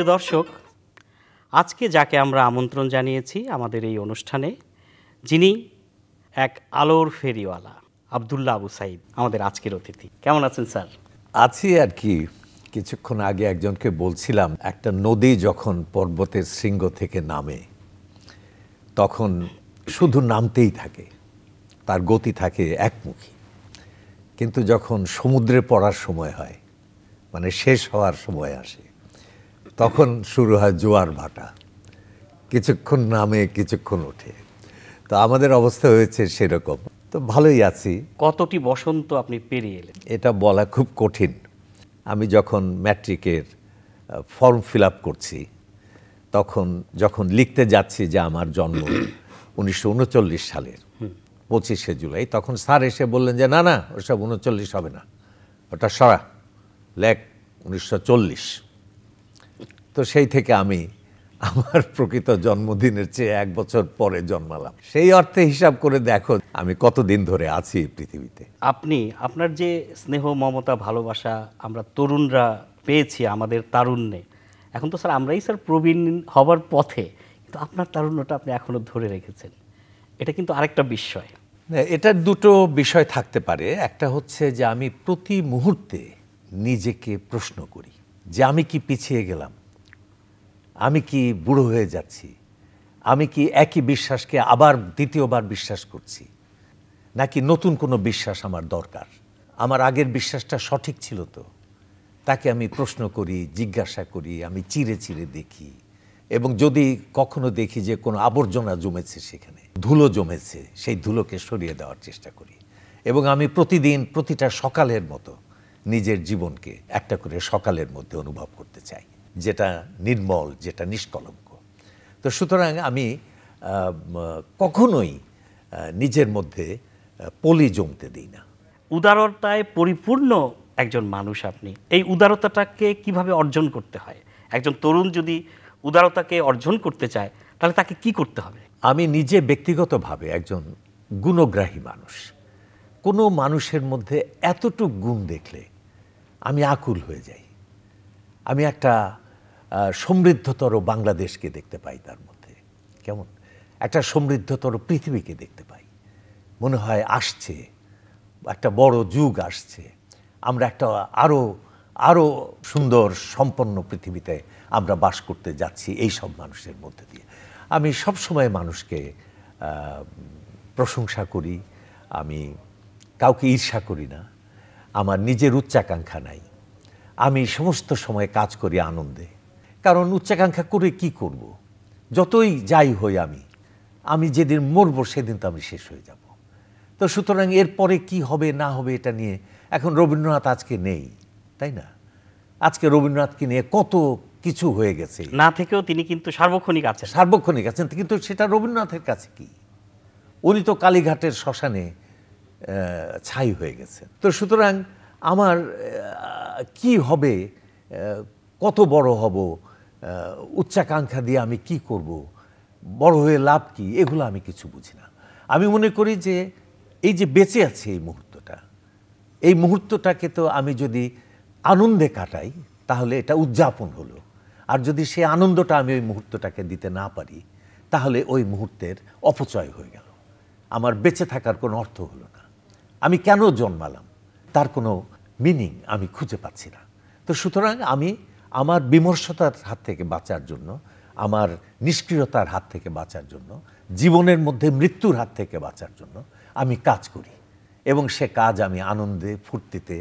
প্রিয় দর্শক আজকে যাকে আমরা আমন্ত্রণ জানিয়েছি আমাদের এই অনুষ্ঠানে যিনি এক আলোর ফেরিওয়ালা আবদুল্লা আবু সাইদ আমাদের আজকের অতিথি কেমন আছেন স্যার আছি আর কি কিছুক্ষণ আগে একজনকে বলছিলাম একটা নদী যখন পর্বতের শৃঙ্গ থেকে নামে তখন শুধু নামতেই থাকে তার গতি থাকে একমুখী কিন্তু যখন সমুদ্রে পড়ার সময় হয় মানে শেষ হওয়ার সময় আসে তখন শুরু হয় জোয়ার ভাটা কিছুক্ষণ নামে কিছুক্ষণ ওঠে তো আমাদের অবস্থা হয়েছে সেরকম তো ভালোই আছি কতটি বসন্ত আপনি পেরিয়ে এলেন এটা বলা খুব কঠিন আমি যখন ম্যাট্রিকের ফর্ম ফিল করছি তখন যখন লিখতে যাচ্ছি যে আমার জন্ম উনিশশো সালের পঁচিশে জুলাই তখন স্যার এসে বললেন যে না না ওসব উনচল্লিশ হবে না ওটা সরা লেখ উনিশশো তো সেই থেকে আমি আমার প্রকৃত জন্মদিনের চেয়ে এক বছর পরে জন্মালাম সেই অর্থে হিসাব করে দেখো আমি কতদিন ধরে আছি পৃথিবীতে আপনি আপনার যে স্নেহ মমতা ভালোবাসা আমরা তরুণরা পেয়েছি আমাদের তারুণ্যে এখন তো স্যার আমরাই স্যার প্রবীণ হবার পথে কিন্তু আপনার তারুণ্যটা আপনি এখনও ধরে রেখেছেন এটা কিন্তু আরেকটা বিষয় এটার দুটো বিষয় থাকতে পারে একটা হচ্ছে যে আমি প্রতি মুহূর্তে নিজেকে প্রশ্ন করি যে আমি কি পিছিয়ে গেলাম আমি কি বুড়ো হয়ে যাচ্ছি আমি কি একই বিশ্বাসকে আবার দ্বিতীয়বার বিশ্বাস করছি নাকি নতুন কোনো বিশ্বাস আমার দরকার আমার আগের বিশ্বাসটা সঠিক ছিল তো তাকে আমি প্রশ্ন করি জিজ্ঞাসা করি আমি চিরে চিরে দেখি এবং যদি কখনো দেখি যে কোনো আবর্জনা জমেছে সেখানে ধুলো জমেছে সেই ধুলোকে সরিয়ে দেওয়ার চেষ্টা করি এবং আমি প্রতিদিন প্রতিটা সকালের মতো নিজের জীবনকে একটা করে সকালের মধ্যে অনুভব করতে চাই যেটা নির্মল যেটা নিষ্কলঙ্ক তো সুতরাং আমি কখনোই নিজের মধ্যে পলি জমতে দিই না উদারতায় পরিপূর্ণ একজন মানুষ আপনি এই উদারতাটাকে কিভাবে অর্জন করতে হয় একজন তরুণ যদি উদারতাকে অর্জন করতে চায় তাহলে তাকে কি করতে হবে আমি নিজে ব্যক্তিগতভাবে একজন গুণগ্রাহী মানুষ কোনো মানুষের মধ্যে এতটুক গুণ দেখলে আমি আকুল হয়ে যাই আমি একটা সমৃদ্ধতর বাংলাদেশকে দেখতে পাই তার মধ্যে কেমন একটা সমৃদ্ধতর পৃথিবীকে দেখতে পাই মনে হয় আসছে একটা বড় যুগ আসছে আমরা একটা আরও আরও সুন্দর সম্পন্ন পৃথিবীতে আমরা বাস করতে যাচ্ছি এই সব মানুষের মধ্যে দিয়ে আমি সবসময় মানুষকে প্রশংসা করি আমি কাউকে ঈর্ষা করি না আমার নিজের উচ্চাকাঙ্ক্ষা নাই আমি সমস্ত সময় কাজ করি আনন্দে কারণ উচ্চাকাঙ্ক্ষা করে কি করব। যতই যাই হই আমি আমি যেদিন মরব সেদিন তো আমি শেষ হয়ে যাব তো সুতরাং এরপরে কি হবে না হবে এটা নিয়ে এখন রবীন্দ্রনাথ আজকে নেই তাই না আজকে রবীন্দ্রনাথকে নিয়ে কত কিছু হয়ে গেছে না থেকেও তিনি কিন্তু সার্বক্ষণিক আছেন সার্বক্ষণিক আছেন কিন্তু সেটা রবীন্দ্রনাথের কাছে কি উনি তো কালীঘাটের শ্মশানে ছাই হয়ে গেছে তো সুতরাং আমার কি হবে কত বড় হব উচ্চাকাঙ্ক্ষা দিয়ে আমি কি করব বড় হয়ে লাভ কি এগুলো আমি কিছু বুঝি না আমি মনে করি যে এই যে বেঁচে আছে এই মুহূর্তটা এই মুহূর্তটাকে তো আমি যদি আনন্দে কাটাই তাহলে এটা উদযাপন হলো আর যদি সে আনন্দটা আমি ওই মুহূর্তটাকে দিতে না পারি তাহলে ওই মুহূর্তের অপচয় হয়ে গেল আমার বেঁচে থাকার কোনো অর্থ হলো না আমি কেন জন্মালাম তার কোনো মিনিং আমি খুঁজে পাচ্ছি না তো সুতরাং আমি আমার বিমর্ষতার হাত থেকে বাঁচার জন্য আমার নিষ্ক্রিয়তার হাত থেকে বাঁচার জন্য জীবনের মধ্যে মৃত্যুর হাত থেকে বাঁচার জন্য আমি কাজ করি এবং সে কাজ আমি আনন্দে ফুর্তিতে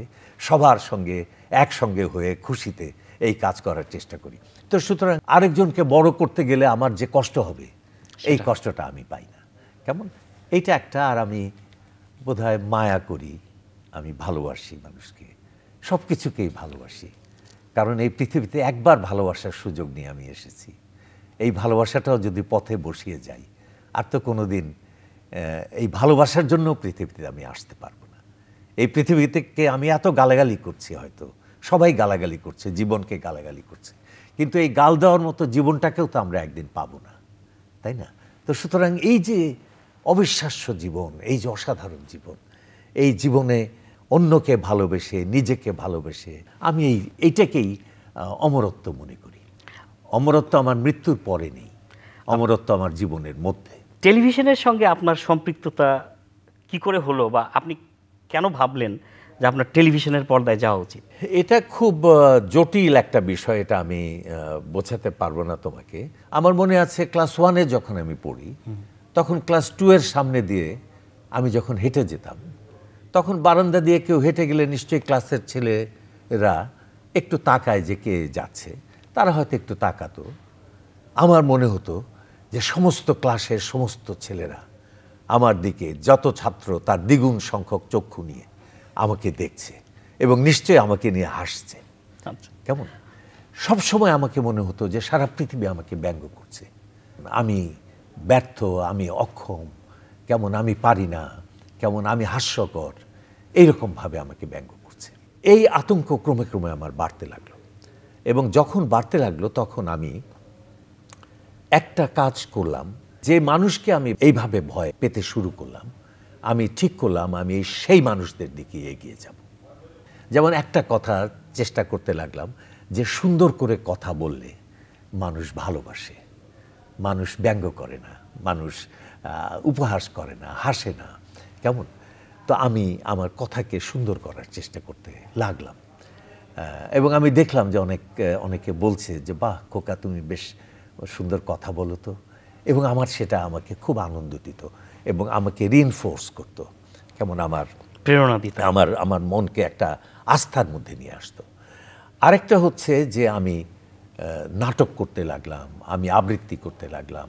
সবার সঙ্গে একসঙ্গে হয়ে খুশিতে এই কাজ করার চেষ্টা করি তো সুতরাং আরেকজনকে বড় করতে গেলে আমার যে কষ্ট হবে এই কষ্টটা আমি পাই না কেমন এইটা একটা আর আমি বোধহয় মায়া করি আমি ভালোবাসি মানুষকে সব কিছুকেই ভালোবাসি কারণ এই পৃথিবীতে একবার ভালোবাসার সুযোগ নিয়ে আমি এসেছি এই ভালোবাসাটাও যদি পথে বসিয়ে যাই আর তো কোনো দিন এই ভালোবাসার জন্য পৃথিবীতে আমি আসতে পারবো না এই পৃথিবীতে আমি এত গালাগালি করছি হয়তো সবাই গালাগালি করছে জীবনকে গালাগালি করছে কিন্তু এই গাল দেওয়ার মতো জীবনটাকেও তো আমরা একদিন পাবো না তাই না তো সুতরাং এই যে অবিশ্বাস্য জীবন এই যে অসাধারণ জীবন এই জীবনে অন্যকে ভালোবেসে নিজেকে ভালোবেসে আমি এই এইটাকেই অমরত্ব মনে করি অমরত্ব আমার মৃত্যুর পরে নেই অমরত্ব আমার জীবনের মধ্যে টেলিভিশনের সঙ্গে আপনার সম্পৃক্ততা কি করে হলো বা আপনি কেন ভাবলেন যে আপনার টেলিভিশনের পর্দায় যাওয়া উচিত এটা খুব জটিল একটা বিষয় এটা আমি বোঝাতে পারবো না তোমাকে আমার মনে আছে ক্লাস ওয়ানে যখন আমি পড়ি তখন ক্লাস টু এর সামনে দিয়ে আমি যখন হেঁটে যেতাম তখন বারান্দা দিয়ে কেউ হেঁটে গেলে নিশ্চয়ই ক্লাসের ছেলেরা একটু তাকায় যে কে যাচ্ছে তারা হয়তো একটু তাকাতো আমার মনে হতো যে সমস্ত ক্লাসের সমস্ত ছেলেরা আমার দিকে যত ছাত্র তার দ্বিগুণ সংখ্যক চক্ষু নিয়ে আমাকে দেখছে এবং নিশ্চয়ই আমাকে নিয়ে হাসছে আচ্ছা। কেমন সবসময় আমাকে মনে হতো যে সারা পৃথিবী আমাকে ব্যঙ্গ করছে আমি ব্যর্থ আমি অক্ষম কেমন আমি পারি না কেমন আমি হাস্যকর এইরকমভাবে আমাকে ব্যঙ্গ করছে এই আতঙ্ক ক্রমে ক্রমে আমার বাড়তে লাগলো এবং যখন বাড়তে লাগলো তখন আমি একটা কাজ করলাম যে মানুষকে আমি এইভাবে ভয় পেতে শুরু করলাম আমি ঠিক করলাম আমি সেই মানুষদের দিকে এগিয়ে যাব যেমন একটা কথা চেষ্টা করতে লাগলাম যে সুন্দর করে কথা বললে মানুষ ভালোবাসে মানুষ ব্যঙ্গ করে না মানুষ উপহাস করে না হাসে না কেমন তো আমি আমার কথাকে সুন্দর করার চেষ্টা করতে লাগলাম এবং আমি দেখলাম যে অনেক অনেকে বলছে যে বাহ খোকা তুমি বেশ সুন্দর কথা বলো তো এবং আমার সেটা আমাকে খুব আনন্দ দিত এবং আমাকে রিনফোর্স করতো কেমন আমার প্রেরণা দিত আমার আমার মনকে একটা আস্থার মধ্যে নিয়ে আসতো আরেকটা হচ্ছে যে আমি নাটক করতে লাগলাম আমি আবৃত্তি করতে লাগলাম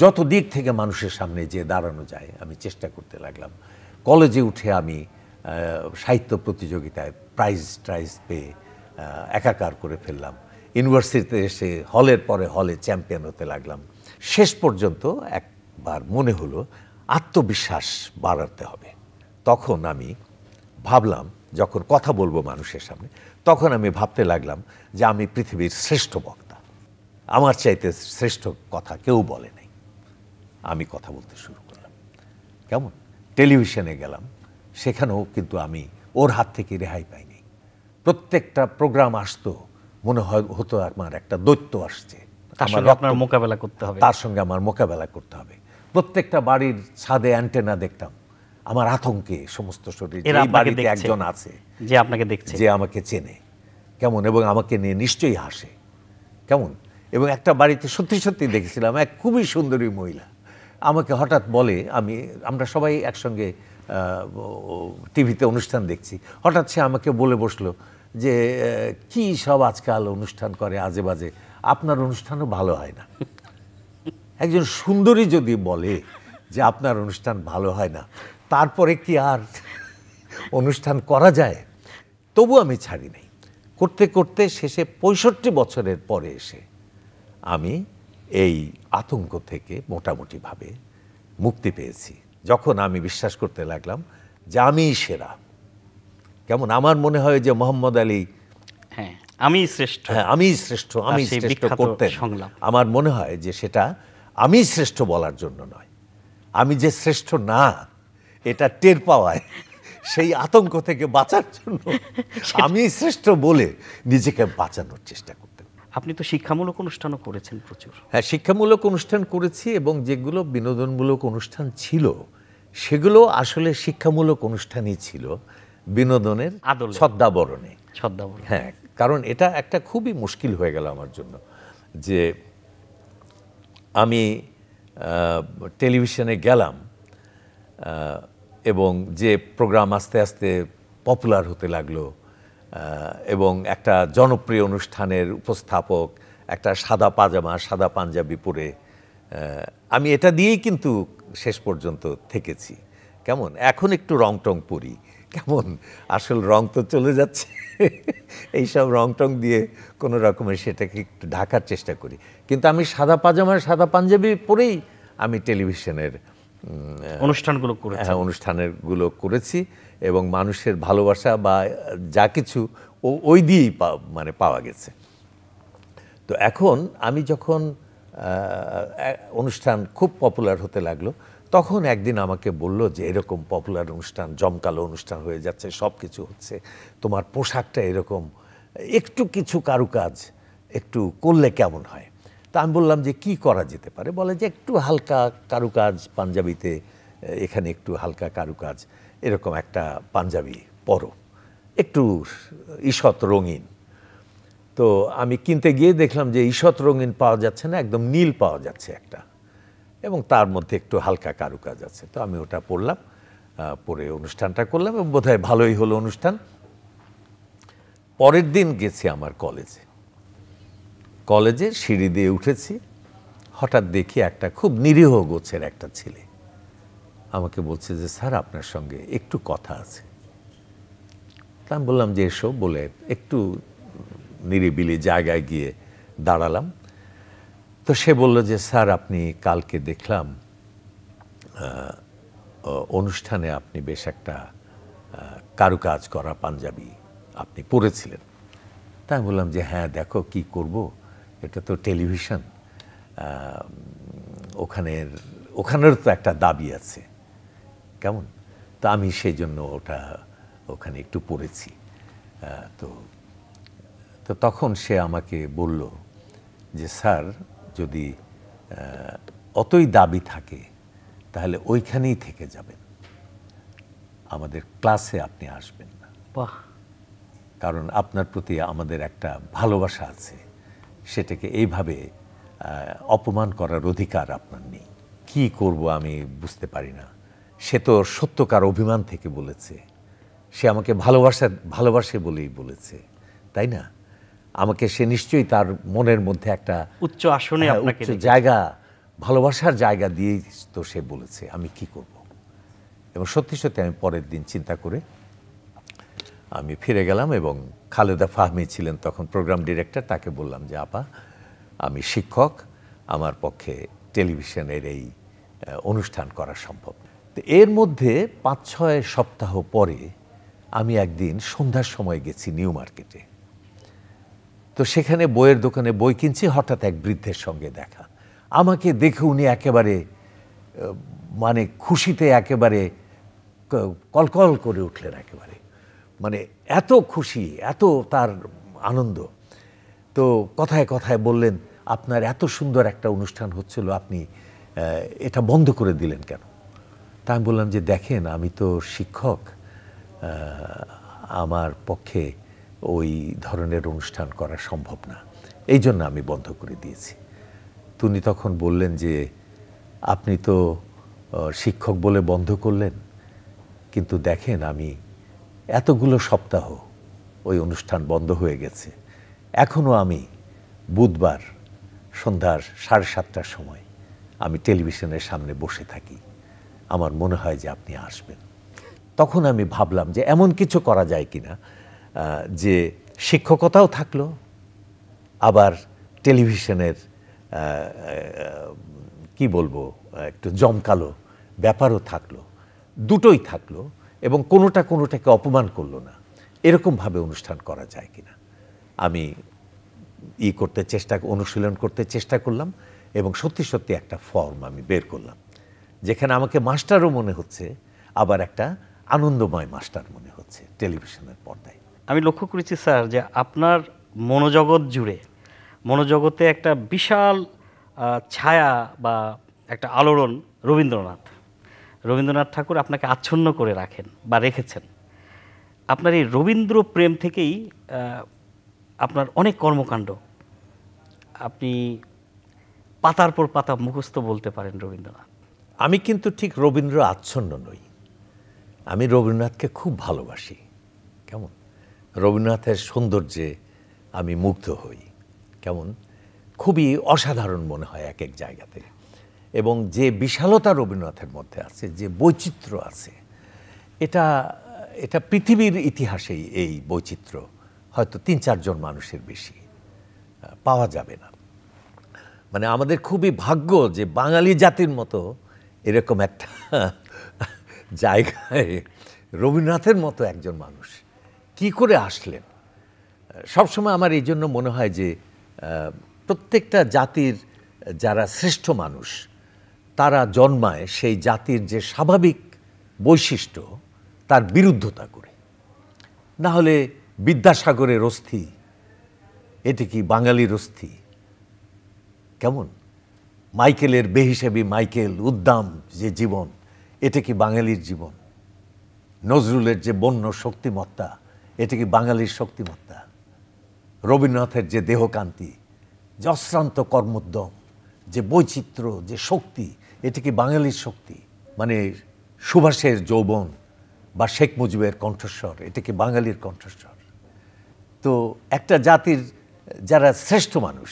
যত দিক থেকে মানুষের সামনে যে দাঁড়ানো যায় আমি চেষ্টা করতে লাগলাম কলেজে উঠে আমি সাহিত্য প্রতিযোগিতায় প্রাইজ ট্রাইজ পেয়ে একাকার করে ফেললাম ইউনিভার্সিটিতে এসে হলের পরে হলে চ্যাম্পিয়ন হতে লাগলাম শেষ পর্যন্ত একবার মনে হলো আত্মবিশ্বাস বাড়াতে হবে তখন আমি ভাবলাম যখন কথা বলবো মানুষের সামনে তখন আমি ভাবতে লাগলাম যে আমি পৃথিবীর শ্রেষ্ঠ বক্তা আমার চাইতে শ্রেষ্ঠ কথা কেউ বলে নাই আমি কথা বলতে শুরু করলাম কেমন টেলিভিশনে গেলাম সেখানেও কিন্তু আমি ওর হাত থেকে রেহাই পাইনি প্রত্যেকটা প্রোগ্রাম আসতো মনে হয় হতো আমার একটা দৈত্য আসছে আপনার মোকাবেলা করতে হবে তার সঙ্গে আমার মোকাবেলা করতে হবে প্রত্যেকটা বাড়ির ছাদে অ্যান্টেনা দেখতাম আমার আতঙ্কে সমস্ত শরীর এই বাড়িতে একজন আছে যে আপনাকে দেখছে যে আমাকে চেনে কেমন এবং আমাকে নিয়ে নিশ্চয়ই হাসে কেমন এবং একটা বাড়িতে সত্যি সত্যি দেখেছিলাম এক খুবই সুন্দরী মহিলা আমাকে হঠাৎ বলে আমি আমরা সবাই একসঙ্গে টিভিতে অনুষ্ঠান দেখছি হঠাৎ সে আমাকে বলে বসলো যে কি সব আজকাল অনুষ্ঠান করে আজে বাজে আপনার অনুষ্ঠানও ভালো হয় না একজন সুন্দরী যদি বলে যে আপনার অনুষ্ঠান ভালো হয় না তারপরে কি আর অনুষ্ঠান করা যায় তবু আমি ছাড়ি নাই করতে করতে শেষে পঁয়ষট্টি বছরের পরে এসে আমি এই আতঙ্ক থেকে মোটামুটিভাবে মুক্তি পেয়েছি যখন আমি বিশ্বাস করতে লাগলাম যে আমি সেরা কেমন আমার মনে হয় যে মোহাম্মদ আলী হ্যাঁ আমি শ্রেষ্ঠ হ্যাঁ আমি শ্রেষ্ঠ আমি শ্রেষ্ঠ করতে আমার মনে হয় যে সেটা আমি শ্রেষ্ঠ বলার জন্য নয় আমি যে শ্রেষ্ঠ না এটা টের পাওয়ায় সেই আতঙ্ক থেকে বাঁচার জন্য আমি শ্রেষ্ঠ বলে নিজেকে বাঁচানোর চেষ্টা করি আপনি তো শিক্ষামূলক অনুষ্ঠানও করেছেন প্রচুর হ্যাঁ শিক্ষামূলক অনুষ্ঠান করেছি এবং যেগুলো বিনোদনমূলক অনুষ্ঠান ছিল সেগুলো আসলে শিক্ষামূলক অনুষ্ঠানই ছিল বিনোদনের ছদ্মাবরণে ছদ্মাবরণ হ্যাঁ কারণ এটা একটা খুবই মুশকিল হয়ে গেল আমার জন্য যে আমি টেলিভিশনে গেলাম এবং যে প্রোগ্রাম আস্তে আস্তে পপুলার হতে লাগলো এবং একটা জনপ্রিয় অনুষ্ঠানের উপস্থাপক একটা সাদা পাজামা সাদা পাঞ্জাবি পরে আমি এটা দিয়েই কিন্তু শেষ পর্যন্ত থেকেছি কেমন এখন একটু রং টং পরি কেমন আসল রং তো চলে যাচ্ছে এইসব রং টং দিয়ে কোনো রকমের সেটাকে একটু ঢাকার চেষ্টা করি কিন্তু আমি সাদা পাজামার সাদা পাঞ্জাবি পরেই আমি টেলিভিশনের হ্যাঁ। অনুষ্ঠানগুলো করেছি হ্যাঁ অনুষ্ঠানের করেছি এবং মানুষের ভালোবাসা বা যা কিছু ও ওই দিয়েই মানে পাওয়া গেছে তো এখন আমি যখন অনুষ্ঠান খুব পপুলার হতে লাগলো তখন একদিন আমাকে বলল যে এরকম পপুলার অনুষ্ঠান জমকালো অনুষ্ঠান হয়ে যাচ্ছে সব কিছু হচ্ছে তোমার পোশাকটা এরকম একটু কিছু কারুকাজ একটু করলে কেমন হয় তা আমি বললাম যে কি করা যেতে পারে বলে যে একটু হালকা কারুকাজ পাঞ্জাবিতে এখানে একটু হালকা কারুকাজ এরকম একটা পাঞ্জাবি পরো একটু ঈষৎ রঙিন তো আমি কিনতে গিয়ে দেখলাম যে ঈষৎ রঙিন পাওয়া যাচ্ছে না একদম নীল পাওয়া যাচ্ছে একটা এবং তার মধ্যে একটু হালকা কারুকাজ আছে তো আমি ওটা পড়লাম পরে অনুষ্ঠানটা করলাম এবং বোধহয় ভালোই হলো অনুষ্ঠান পরের দিন গেছি আমার কলেজে কলেজে সিঁড়ি দিয়ে উঠেছি হঠাৎ দেখি একটা খুব নিরীহ গোছের একটা ছেলে আমাকে বলছে যে স্যার আপনার সঙ্গে একটু কথা আছে তা আমি বললাম যে এসো বলে একটু নিরিবিলি জায়গায় গিয়ে দাঁড়ালাম তো সে বলল যে স্যার আপনি কালকে দেখলাম অনুষ্ঠানে আপনি বেশ একটা কারুকাজ করা পাঞ্জাবি আপনি পরেছিলেন তাই বললাম যে হ্যাঁ দেখো কি করবো এটা তো টেলিভিশন ওখানের ওখানের তো একটা দাবি আছে কেমন তা আমি সেই জন্য ওটা ওখানে একটু পড়েছি তো তো তখন সে আমাকে বলল যে স্যার যদি অতই দাবি থাকে তাহলে ওইখানেই থেকে যাবেন আমাদের ক্লাসে আপনি আসবেন না কারণ আপনার প্রতি আমাদের একটা ভালোবাসা আছে সেটাকে এইভাবে অপমান করার অধিকার আপনার নেই কি করব আমি বুঝতে পারি না সে তো সত্যকার অভিমান থেকে বলেছে সে আমাকে ভালোবাসা ভালোবাসে বলেই বলেছে তাই না আমাকে সে নিশ্চয়ই তার মনের মধ্যে একটা উচ্চ আসনে হ্যাঁ, উচ্চ জায়গা ভালোবাসার জায়গা দিয়েই তো সে বলেছে আমি কি করব এবং সত্যি সত্যি আমি পরের দিন চিন্তা করে আমি ফিরে গেলাম এবং খালেদা ফাহমি ছিলেন তখন প্রোগ্রাম ডিরেক্টর তাকে বললাম যে আপা আমি শিক্ষক আমার পক্ষে টেলিভিশনের এই অনুষ্ঠান করা সম্ভব তো এর মধ্যে পাঁচ ছয় সপ্তাহ পরে আমি একদিন সন্ধ্যার সময় গেছি নিউ মার্কেটে তো সেখানে বইয়ের দোকানে বই কিনছি হঠাৎ এক বৃদ্ধের সঙ্গে দেখা আমাকে দেখে উনি একেবারে মানে খুশিতে একেবারে কলকল করে উঠলেন একেবারে মানে এত খুশি এত তার আনন্দ তো কথায় কথায় বললেন আপনার এত সুন্দর একটা অনুষ্ঠান হচ্ছিল আপনি এটা বন্ধ করে দিলেন কেন তা আমি বললাম যে দেখেন আমি তো শিক্ষক আমার পক্ষে ওই ধরনের অনুষ্ঠান করা সম্ভব না এই জন্য আমি বন্ধ করে দিয়েছি তিনি তখন বললেন যে আপনি তো শিক্ষক বলে বন্ধ করলেন কিন্তু দেখেন আমি এতগুলো সপ্তাহ ওই অনুষ্ঠান বন্ধ হয়ে গেছে এখনও আমি বুধবার সন্ধ্যার সাড়ে সাতটার সময় আমি টেলিভিশনের সামনে বসে থাকি আমার মনে হয় যে আপনি আসবেন তখন আমি ভাবলাম যে এমন কিছু করা যায় কি না যে শিক্ষকতাও থাকলো আবার টেলিভিশনের কি বলবো একটু জমকালো ব্যাপারও থাকলো দুটোই থাকলো এবং কোনোটা কোনোটাকে অপমান করলো না এরকমভাবে অনুষ্ঠান করা যায় কিনা আমি ই করতে চেষ্টা অনুশীলন করতে চেষ্টা করলাম এবং সত্যি সত্যি একটা ফর্ম আমি বের করলাম যেখানে আমাকে মাস্টারও মনে হচ্ছে আবার একটা আনন্দময় মাস্টার মনে হচ্ছে টেলিভিশনের পর্দায় আমি লক্ষ্য করেছি স্যার যে আপনার মনোজগৎ জুড়ে মনোজগতে একটা বিশাল ছায়া বা একটা আলোড়ন রবীন্দ্রনাথ রবীন্দ্রনাথ ঠাকুর আপনাকে আচ্ছন্ন করে রাখেন বা রেখেছেন আপনার এই রবীন্দ্র প্রেম থেকেই আপনার অনেক কর্মকাণ্ড আপনি পাতার পর পাতা মুখস্থ বলতে পারেন রবীন্দ্রনাথ আমি কিন্তু ঠিক রবীন্দ্র আচ্ছন্ন নই আমি রবীন্দ্রনাথকে খুব ভালোবাসি কেমন রবীন্দ্রনাথের সৌন্দর্যে আমি মুগ্ধ হই কেমন খুবই অসাধারণ মনে হয় এক এক জায়গাতে এবং যে বিশালতা রবীন্দ্রনাথের মধ্যে আছে যে বৈচিত্র্য আছে এটা এটা পৃথিবীর ইতিহাসেই এই বৈচিত্র্য হয়তো তিন চারজন মানুষের বেশি পাওয়া যাবে না মানে আমাদের খুবই ভাগ্য যে বাঙালি জাতির মতো এরকম একটা জায়গায় রবীন্দ্রনাথের মতো একজন মানুষ কি করে আসলেন সবসময় আমার এই জন্য মনে হয় যে প্রত্যেকটা জাতির যারা শ্রেষ্ঠ মানুষ তারা জন্মায় সেই জাতির যে স্বাভাবিক বৈশিষ্ট্য তার বিরুদ্ধতা করে না হলে বিদ্যাসাগরের অস্থি এটি কি বাঙালির অস্থি কেমন মাইকেলের বেহিসেবি মাইকেল উদ্দাম যে জীবন এটা কি বাঙালির জীবন নজরুলের যে বন্য শক্তিমত্তা এটা কি বাঙালির শক্তিমত্তা রবীন্দ্রনাথের যে দেহকান্তি যে অশ্রান্ত কর্মোদ্যম যে বৈচিত্র্য যে শক্তি এটি কি বাঙালির শক্তি মানে সুভাষের যৌবন বা শেখ মুজিবের কণ্ঠস্বর এটি কি বাঙালির কণ্ঠস্বর তো একটা জাতির যারা শ্রেষ্ঠ মানুষ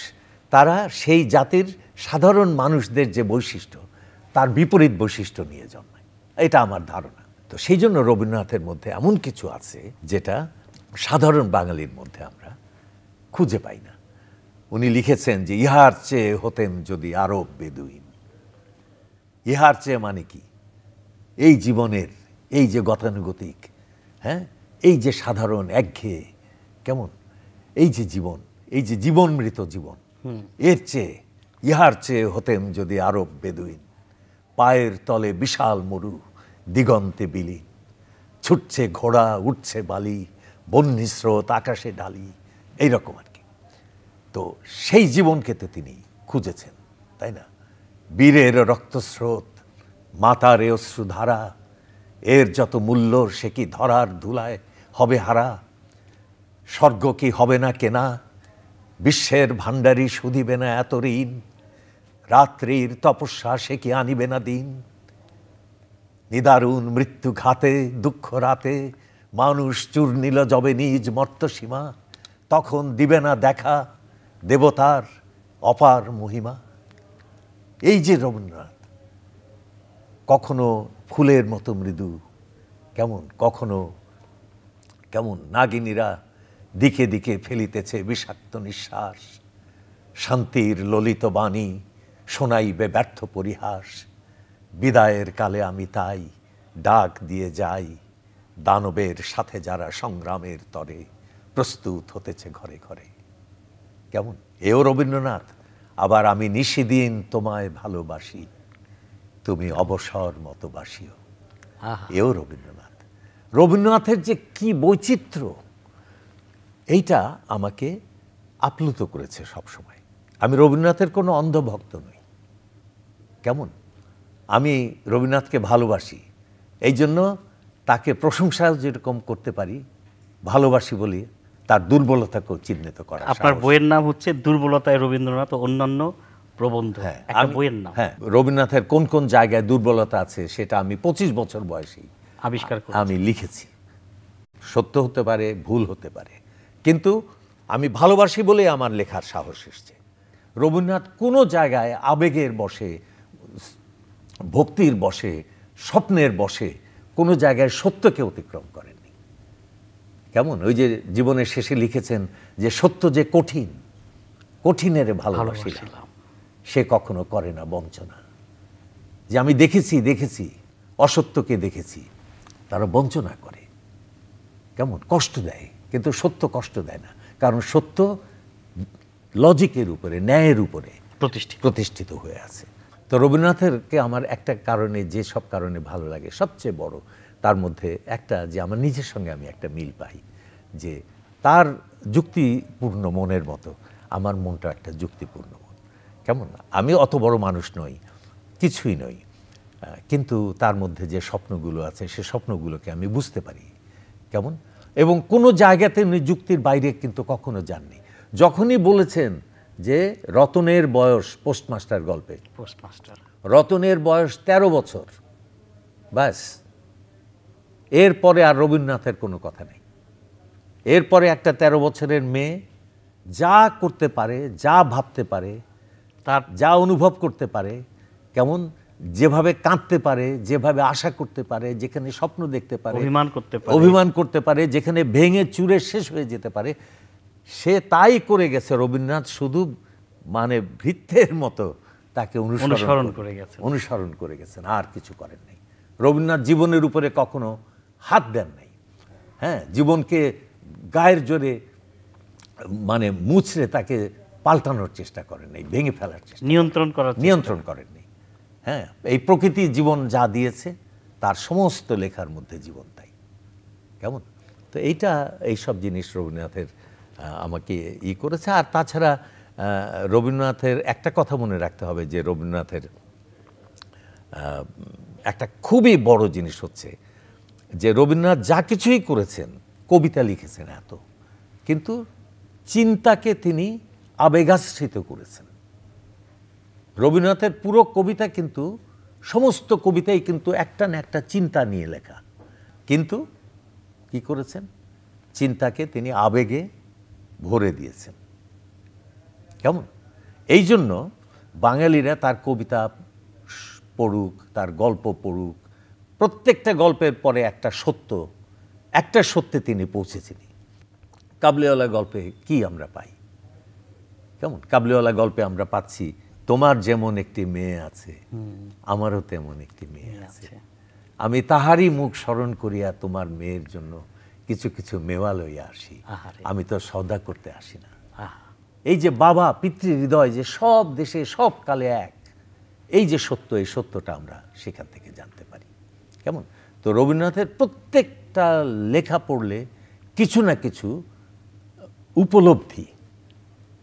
তারা সেই জাতির সাধারণ মানুষদের যে বৈশিষ্ট্য তার বিপরীত বৈশিষ্ট্য নিয়ে জন্মায় এটা আমার ধারণা তো সেই জন্য রবীন্দ্রনাথের মধ্যে এমন কিছু আছে যেটা সাধারণ বাঙালির মধ্যে আমরা খুঁজে পাই না উনি লিখেছেন যে ইহার চেয়ে হতেন যদি আরব বেদুইন ইহার চেয়ে মানে কি এই জীবনের এই যে গতানুগতিক হ্যাঁ এই যে সাধারণ একঘেয়ে কেমন এই যে জীবন এই যে জীবন মৃত জীবন এর চেয়ে ইহার চেয়ে হতেম যদি আরব বেদুইন পায়ের তলে বিশাল মরু দিগন্তে বিলি ছুটছে ঘোড়া উঠছে বালি বন্যিস্রোত আকাশে ডালি এইরকম আর কি তো সেই জীবনকে তো তিনি খুঁজেছেন তাই না বীরের রক্তস্রোত মাতার এ অশ্রুধারা এর যত মূল্য সে কি ধরার ধুলায় হবে হারা স্বর্গ কি হবে না কেনা বিশ্বের ভাণ্ডারি শুধিবে না এত ঋণ রাত্রির তপস্যা সে কি আনিবে না দিন নিদারুণ মৃত্যু ঘাতে দুঃখ রাতে মানুষ চূর্ণিল যবে নিজ মর্তসীমা তখন দিবে না দেখা দেবতার অপার মহিমা এই যে রবীন্দ্রনাথ কখনো ফুলের মতো মৃদু কেমন কখনো কেমন নাগিনীরা দিকে দিকে ফেলিতেছে বিষাক্ত নিঃশ্বাস শান্তির ললিত বাণী শোনাইবে ব্যর্থ পরিহাস বিদায়ের কালে আমি তাই ডাক দিয়ে যাই দানবের সাথে যারা সংগ্রামের তরে প্রস্তুত হতেছে ঘরে ঘরে কেমন এও রবীন্দ্রনাথ আবার আমি নিশিদিন তোমায় ভালোবাসি তুমি অবসর মতো বাসিও এও রবীন্দ্রনাথ রবীন্দ্রনাথের যে কি বৈচিত্র্য এইটা আমাকে আপ্লুত করেছে সবসময় আমি রবীন্দ্রনাথের কোনো অন্ধভক্ত নই কেমন আমি রবীন্দ্রনাথকে ভালোবাসি এই জন্য তাকে প্রশংসা যেরকম করতে পারি ভালোবাসি বলি তার দুর্বলতাকেও চিহ্নিত করা আপনার বইয়ের নাম হচ্ছে দুর্বলতায় রবীন্দ্রনাথ অন্যান্য প্রবন্ধ হ্যাঁ বইয়ের নাম হ্যাঁ রবীন্দ্রনাথের কোন কোন জায়গায় দুর্বলতা আছে সেটা আমি পঁচিশ বছর বয়সেই আবিষ্কার আমি লিখেছি সত্য হতে পারে ভুল হতে পারে কিন্তু আমি ভালোবাসি বলে আমার লেখার সাহস এসছে রবীন্দ্রনাথ কোনো জায়গায় আবেগের বসে ভক্তির বসে স্বপ্নের বসে কোনো জায়গায় সত্যকে অতিক্রম করেন কেমন ওই যে জীবনের শেষে লিখেছেন যে সত্য যে কঠিন কঠিনের ভালোবাসিলাম সে কখনো করে না বঞ্চনা যে আমি দেখেছি দেখেছি অসত্যকে দেখেছি তারা বঞ্চনা করে কেমন কষ্ট দেয় কিন্তু সত্য কষ্ট দেয় না কারণ সত্য লজিকের উপরে ন্যায়ের উপরে প্রতিষ্ঠিত প্রতিষ্ঠিত হয়ে আছে তো রবীন্দ্রনাথেরকে আমার একটা কারণে যে সব কারণে ভালো লাগে সবচেয়ে বড় তার মধ্যে একটা যে আমার নিজের সঙ্গে আমি একটা মিল পাই যে তার যুক্তিপূর্ণ মনের মতো আমার মনটা একটা যুক্তিপূর্ণ মন কেমন আমি অত বড় মানুষ নই কিছুই নই কিন্তু তার মধ্যে যে স্বপ্নগুলো আছে সে স্বপ্নগুলোকে আমি বুঝতে পারি কেমন এবং কোনো জায়গাতে উনি যুক্তির বাইরে কিন্তু কখনো যাননি যখনই বলেছেন যে রতনের বয়স পোস্টমাস্টার গল্পে পোস্টমাস্টার রতনের বয়স ১৩ বছর ব্যাস এরপরে আর রবীন্দ্রনাথের কোনো কথা নেই এরপরে একটা ১৩ বছরের মেয়ে যা করতে পারে যা ভাবতে পারে তার যা অনুভব করতে পারে কেমন যেভাবে কাঁদতে পারে যেভাবে আশা করতে পারে যেখানে স্বপ্ন দেখতে পারে অভিমান করতে পারে অভিমান করতে পারে যেখানে ভেঙে চুরে শেষ হয়ে যেতে পারে সে তাই করে গেছে রবীন্দ্রনাথ শুধু মানে ভৃত্যের মতো তাকে অনুসরণ করে গেছে অনুসরণ করে গেছেন আর কিছু করেন নাই রবীন্দ্রনাথ জীবনের উপরে কখনো হাত দেন নাই হ্যাঁ জীবনকে গায়ের জোরে মানে মুছড়ে তাকে পাল্টানোর চেষ্টা করেন নাই ভেঙে ফেলার চেষ্টা নিয়ন্ত্রণ করার নিয়ন্ত্রণ করেননি হ্যাঁ এই প্রকৃতি জীবন যা দিয়েছে তার সমস্ত লেখার মধ্যে জীবন তাই কেমন তো এইটা এইসব জিনিস রবীন্দ্রনাথের আমাকে ই করেছে আর তাছাড়া রবীন্দ্রনাথের একটা কথা মনে রাখতে হবে যে রবীন্দ্রনাথের একটা খুবই বড় জিনিস হচ্ছে যে রবীন্দ্রনাথ যা কিছুই করেছেন কবিতা লিখেছেন এত কিন্তু চিন্তাকে তিনি আবেগাশ্রিত করেছেন রবীন্দ্রনাথের পুরো কবিতা কিন্তু সমস্ত কবিতাই কিন্তু একটা না একটা চিন্তা নিয়ে লেখা কিন্তু কি করেছেন চিন্তাকে তিনি আবেগে ভরে দিয়েছেন কেমন এই জন্য বাঙালিরা তার কবিতা পড়ুক তার গল্প পড়ুক প্রত্যেকটা গল্পের পরে একটা সত্য একটা সত্যে তিনি পৌঁছেছিলেন কাবলিওয়ালা গল্পে কি আমরা পাই কেমন কাবলিওয়ালা গল্পে আমরা পাচ্ছি তোমার যেমন একটি মেয়ে আছে আমারও তেমন একটি মেয়ে আছে আমি তাহারই মুখ স্মরণ করিয়া তোমার মেয়ের জন্য কিছু কিছু মেওয়া লইয়া আসি আমি তো সদা করতে আসি না এই যে বাবা পিতৃ হৃদয় যে সব দেশে সব কালে এক এই যে সত্য এই সত্যটা আমরা সেখান থেকে কেমন তো রবীন্দ্রনাথের প্রত্যেকটা লেখা পড়লে কিছু না কিছু উপলব্ধি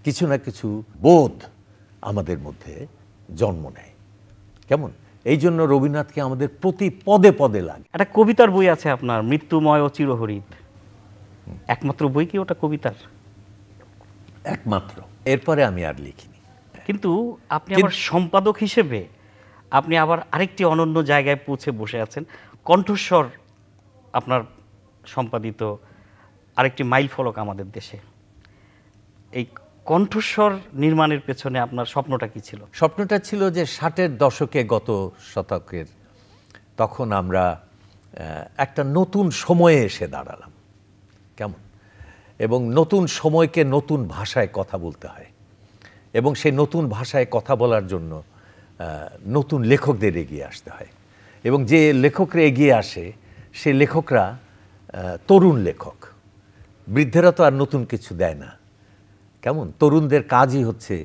কিছু না কিছু বোধ আমাদের মধ্যে জন্ম নেয় কেমন এই জন্য রবীন্দ্রনাথকে আমাদের প্রতি পদে পদে লাগে একটা কবিতার বই আছে আপনার মৃত্যুময় ও চিরহরিত একমাত্র বই কি ওটা কবিতার একমাত্র এরপরে আমি আর লিখিনি কিন্তু আপনি আমার সম্পাদক হিসেবে আপনি আবার আরেকটি অনন্য জায়গায় পৌঁছে বসে আছেন কণ্ঠস্বর আপনার সম্পাদিত আরেকটি মাইল ফলক আমাদের দেশে এই কণ্ঠস্বর নির্মাণের পেছনে আপনার স্বপ্নটা কি ছিল স্বপ্নটা ছিল যে ষাটের দশকে গত শতকের তখন আমরা একটা নতুন সময়ে এসে দাঁড়ালাম কেমন এবং নতুন সময়কে নতুন ভাষায় কথা বলতে হয় এবং সেই নতুন ভাষায় কথা বলার জন্য নতুন লেখকদের এগিয়ে আসতে হয় এবং যে লেখকরা এগিয়ে আসে সে লেখকরা তরুণ লেখক বৃদ্ধেরা তো আর নতুন কিছু দেয় না কেমন তরুণদের কাজই হচ্ছে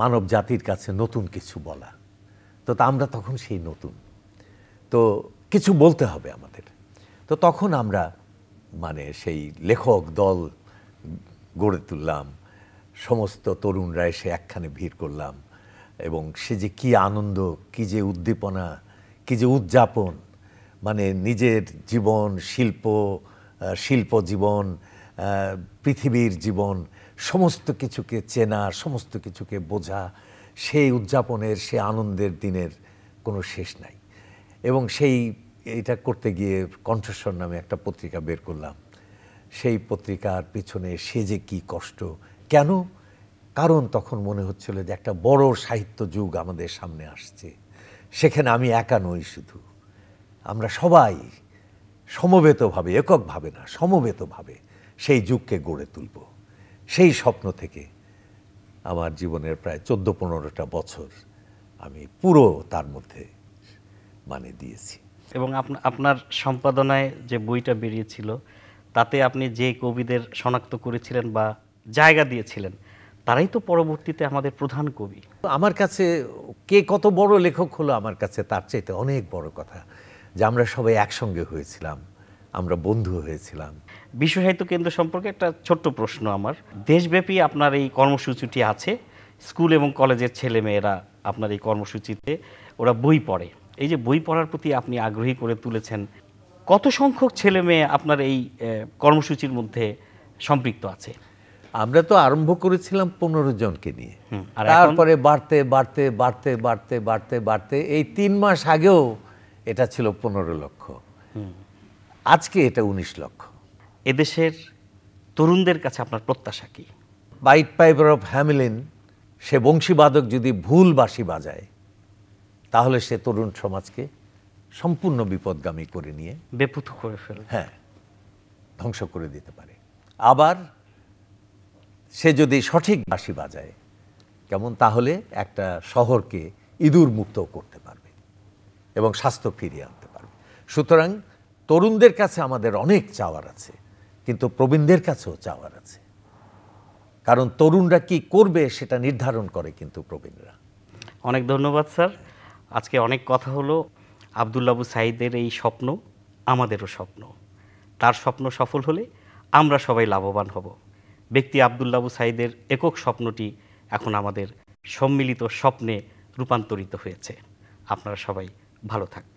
মানব জাতির কাছে নতুন কিছু বলা তো আমরা তখন সেই নতুন তো কিছু বলতে হবে আমাদের তো তখন আমরা মানে সেই লেখক দল গড়ে তুললাম সমস্ত তরুণরা এসে একখানে ভিড় করলাম এবং সে যে কি আনন্দ কি যে উদ্দীপনা কি যে উদযাপন মানে নিজের জীবন শিল্প শিল্প জীবন পৃথিবীর জীবন সমস্ত কিছুকে চেনা সমস্ত কিছুকে বোঝা সেই উদযাপনের সে আনন্দের দিনের কোনো শেষ নাই এবং সেই এটা করতে গিয়ে কণ্ঠস্বর নামে একটা পত্রিকা বের করলাম সেই পত্রিকার পিছনে সে যে কি কষ্ট কেন কারণ তখন মনে হচ্ছিল যে একটা বড় সাহিত্য যুগ আমাদের সামনে আসছে সেখানে আমি একা নই শুধু আমরা সবাই সমবেতভাবে এককভাবে না সমবেতভাবে সেই যুগকে গড়ে তুলব সেই স্বপ্ন থেকে আমার জীবনের প্রায় চোদ্দ পনেরোটা বছর আমি পুরো তার মধ্যে মানে দিয়েছি এবং আপনার সম্পাদনায় যে বইটা বেরিয়েছিল তাতে আপনি যে কবিদের শনাক্ত করেছিলেন বা জায়গা দিয়েছিলেন তারাই তো পরবর্তীতে আমাদের প্রধান কবি আমার কাছে কে কত বড় লেখক হলো আমার কাছে তার চাইতে অনেক বড় কথা যে আমরা সবাই একসঙ্গে হয়েছিলাম আমরা বন্ধু হয়েছিলাম বিশ্ব সাহিত্য কেন্দ্র সম্পর্কে একটা ছোট্ট প্রশ্ন আমার দেশব্যাপী আপনার এই কর্মসূচিটি আছে স্কুল এবং কলেজের ছেলেমেয়েরা আপনার এই কর্মসূচিতে ওরা বই পড়ে এই যে বই পড়ার প্রতি আপনি আগ্রহী করে তুলেছেন কত সংখ্যক ছেলে মেয়ে আপনার এই কর্মসূচির মধ্যে সম্পৃক্ত আছে আমরা তো আরম্ভ করেছিলাম পনেরো জনকে নিয়ে তারপরে বাড়তে বাড়তে বাড়তে বাড়তে বাড়তে বাড়তে এই তিন মাস আগেও এটা ছিল পনেরো লক্ষ আজকে এটা উনিশ লক্ষ এদেশের তরুণদের কাছে আপনার প্রত্যাশা কি বাইট পাইবার অফ হ্যামিলিন সে বংশীবাদক যদি ভুল বাসি বাজায় তাহলে সে তরুণ সমাজকে সম্পূর্ণ বিপদগামী করে নিয়ে বেপুত করে ফেলে হ্যাঁ ধ্বংস করে দিতে পারে আবার সে যদি সঠিক বাঁশি বাজায় কেমন তাহলে একটা শহরকে ইঁদুর মুক্ত করতে পারবে এবং স্বাস্থ্য ফিরিয়ে আনতে পারবে সুতরাং তরুণদের কাছে আমাদের অনেক চাওয়ার আছে কিন্তু প্রবীণদের কাছেও চাওয়ার আছে কারণ তরুণরা কি করবে সেটা নির্ধারণ করে কিন্তু প্রবীণরা অনেক ধন্যবাদ স্যার আজকে অনেক কথা হলো আবদুল্লাবু সাইদের এই স্বপ্ন আমাদেরও স্বপ্ন তার স্বপ্ন সফল হলে আমরা সবাই লাভবান হব ব্যক্তি আবদুল্লাবু সাইদের একক স্বপ্নটি এখন আমাদের সম্মিলিত স্বপ্নে রূপান্তরিত হয়েছে আপনারা সবাই ভালো থাকবেন